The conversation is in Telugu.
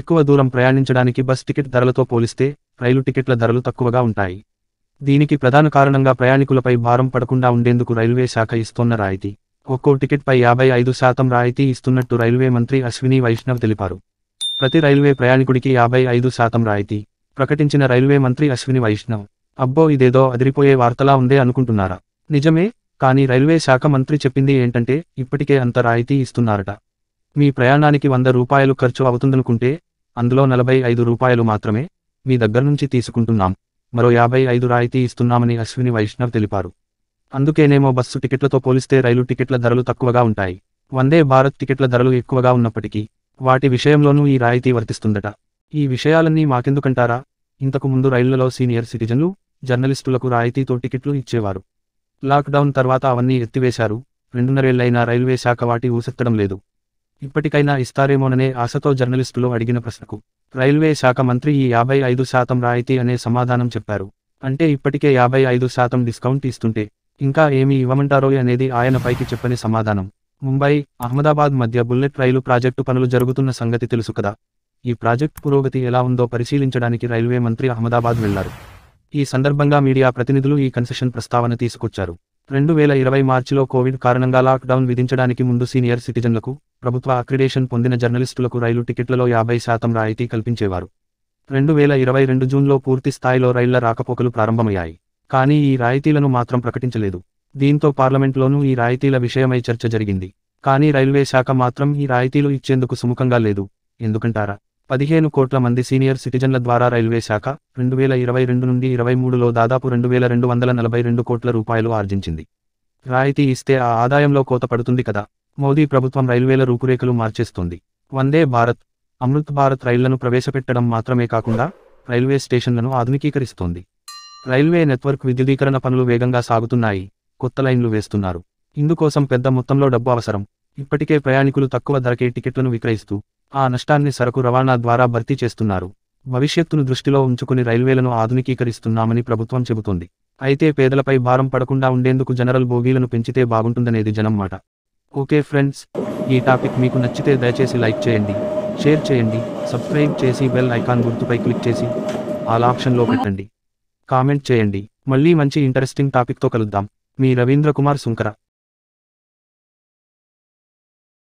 ఎక్కువ దూరం ప్రయాణించడానికి బస్ టికెట్ ధరలతో పోలిస్తే రైలు టికెట్ల ధరలు తక్కువగా ఉంటాయి దీనికి ప్రధాన కారణంగా ప్రయాణికులపై భారం పడకుండా ఉండేందుకు రైల్వే శాఖ ఇస్తోన్న రాయితీ ఒక్కో టికెట్పై యాభై ఐదు శాతం రాయితీ ఇస్తున్నట్టు రైల్వే మంత్రి అశ్విని వైష్ణవ్ తెలిపారు ప్రతి రైల్వే ప్రయాణికుడికి యాభై ఐదు శాతం రాయితీ ప్రకటించిన రైల్వే మంత్రి అశ్విని వైష్ణవ్ అబ్బో ఇదేదో అదిరిపోయే వార్తలా ఉందే అనుకుంటున్నారా నిజమే కానీ రైల్వే శాఖ మంత్రి చెప్పింది ఏంటంటే ఇప్పటికే అంత రాయితీ ఇస్తున్నారట మీ ప్రయాణానికి వంద రూపాయలు ఖర్చు అవుతుందనుకుంటే అందులో నలభై ఐదు రూపాయలు మాత్రమే మీ దగ్గర నుంచి తీసుకుంటున్నాం మరో యాభై ఐదు రాయితీ ఇస్తున్నామని అశ్విని వైష్ణవ్ తెలిపారు అందుకేనేమో బస్సు టికెట్లతో పోలిస్తే రైలు టికెట్ల ధరలు తక్కువగా ఉంటాయి వందే భారత్ టికెట్ల ధరలు ఎక్కువగా ఉన్నప్పటికీ వాటి విషయంలోనూ ఈ రాయితీ వర్తిస్తుందట ఈ విషయాలన్నీ మాకెందుకంటారా ఇంతకు ముందు రైళ్లలో సీనియర్ సిటిజన్లు జర్నలిస్టులకు రాయితీతో టికెట్లు ఇచ్చేవారు లాక్డౌన్ తర్వాత అవన్నీ ఎత్తివేశారు రెండున్నరేళ్లైనా రైల్వే శాఖ వాటి ఊసెత్తడం లేదు ఇప్పటికైనా ఇస్తారేమోననే ఆశతో జర్నలిస్టులు అడిగిన ప్రశ్నకు రైల్వే శాఖ మంత్రి ఈ యాభై ఐదు శాతం రాయితీ అనే సమాధానం చెప్పారు అంటే ఇప్పటికే యాభై ఐదు శాతం డిస్కౌంట్ ఇస్తుంటే ఇంకా ఏమి ఇవ్వమంటారో అనేది ఆయన పైకి చెప్పని సమాధానం ముంబై అహ్మదాబాద్ మధ్య బుల్లెట్ రైలు ప్రాజెక్టు పనులు జరుగుతున్న సంగతి తెలుసు కదా ఈ ప్రాజెక్ట్ పురోగతి ఎలా ఉందో పరిశీలించడానికి రైల్వే మంత్రి అహ్మదాబాద్ వెళ్లారు ఈ సందర్భంగా మీడియా ప్రతినిధులు ఈ కన్సెషన్ ప్రస్తావన తీసుకొచ్చారు రెండు వేల ఇరవై మార్చిలో కోవిడ్ కారణంగా లాక్డౌన్ విధించడానికి ముందు సీనియర్ సిటిజన్లకు ప్రభుత్వ అక్రిడేషన్ పొందిన జర్నలిస్టులకు రైలు టికెట్లలో యాభై శాతం రాయితీ కల్పించేవారు రెండు వేల ఇరవై రెండు జూన్లో పూర్తి స్థాయిలో రైళ్ల రాకపోకలు ప్రారంభమయ్యాయి కానీ ఈ రాయితీలను మాత్రం ప్రకటించలేదు దీంతో పార్లమెంట్లోనూ ఈ రాయితీల విషయమై చర్చ జరిగింది కానీ రైల్వే శాఖ మాత్రం ఈ రాయితీలు ఇచ్చేందుకు సుముఖంగా లేదు ఎందుకంటారా పదిహేను కోట్ల మంది సీనియర్ సిటిజన్ల ద్వారా రైల్వే శాఖ రెండు వేల ఇరవై రెండు నుండి ఇరవై మూడులో దాదాపు రెండు వేల రెండు వందల నలభై రెండు కోట్ల రూపాయలు ఆర్జించింది రాయితీ ఇస్తే ఆ ఆదాయంలో కోత పడుతుంది కదా మోదీ ప్రభుత్వం రైల్వేల రూపురేఖలు మార్చేస్తుంది వందే భారత్ అమృత్ భారత్ రైళ్లను ప్రవేశపెట్టడం మాత్రమే కాకుండా రైల్వే స్టేషన్లను ఆధునికీకరిస్తోంది రైల్వే నెట్వర్క్ విద్యుదీకరణ పనులు వేగంగా సాగుతున్నాయి కొత్త లైన్లు వేస్తున్నారు ఇందుకోసం పెద్ద మొత్తంలో డబ్బు అవసరం ఇప్పటికే ప్రయాణికులు తక్కువ ధరకే టికెట్లను విక్రయిస్తూ ఆ నష్టాన్ని సరకు రవాణా ద్వారా భర్తీ చేస్తున్నారు భవిష్యత్తును దృష్టిలో ఉంచుకుని రైల్వేలను ఆధునికీకరిస్తున్నామని ప్రభుత్వం చెబుతోంది అయితే పేదలపై భారం పడకుండా ఉండేందుకు జనరల్ బోగీలను పెంచితే బాగుంటుందనేది జనం మాట ఓకే ఫ్రెండ్స్ ఈ టాపిక్ మీకు నచ్చితే దయచేసి లైక్ చేయండి షేర్ చేయండి సబ్స్క్రైబ్ చేసి బెల్ ఐకాన్ గుర్తుపై క్లిక్ చేసి ఆల్ ఆప్షన్లో పెట్టండి కామెంట్ చేయండి మళ్ళీ మంచి ఇంట్రెస్టింగ్ టాపిక్తో కలుద్దాం మీ రవీంద్ర కుమార్ సుంకర